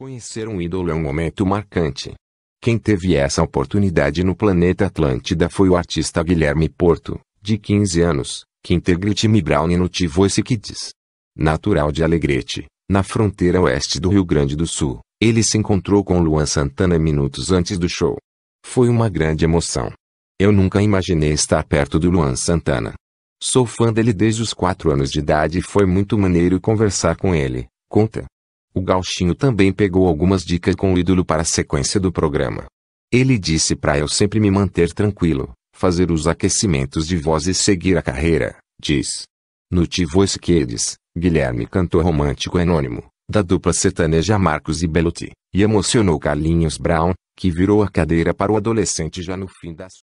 Conhecer um ídolo é um momento marcante. Quem teve essa oportunidade no planeta Atlântida foi o artista Guilherme Porto, de 15 anos, que integra o time Brown no Tivoice Kids. Natural de Alegrete, na fronteira oeste do Rio Grande do Sul, ele se encontrou com Luan Santana minutos antes do show. Foi uma grande emoção. Eu nunca imaginei estar perto do Luan Santana. Sou fã dele desde os 4 anos de idade e foi muito maneiro conversar com ele, conta. O gauchinho também pegou algumas dicas com o ídolo para a sequência do programa. Ele disse para eu sempre me manter tranquilo, fazer os aquecimentos de voz e seguir a carreira, diz. No Tivo Kids, Guilherme cantou romântico anônimo, da dupla sertaneja Marcos e Belotti e emocionou Carlinhos Brown, que virou a cadeira para o adolescente já no fim das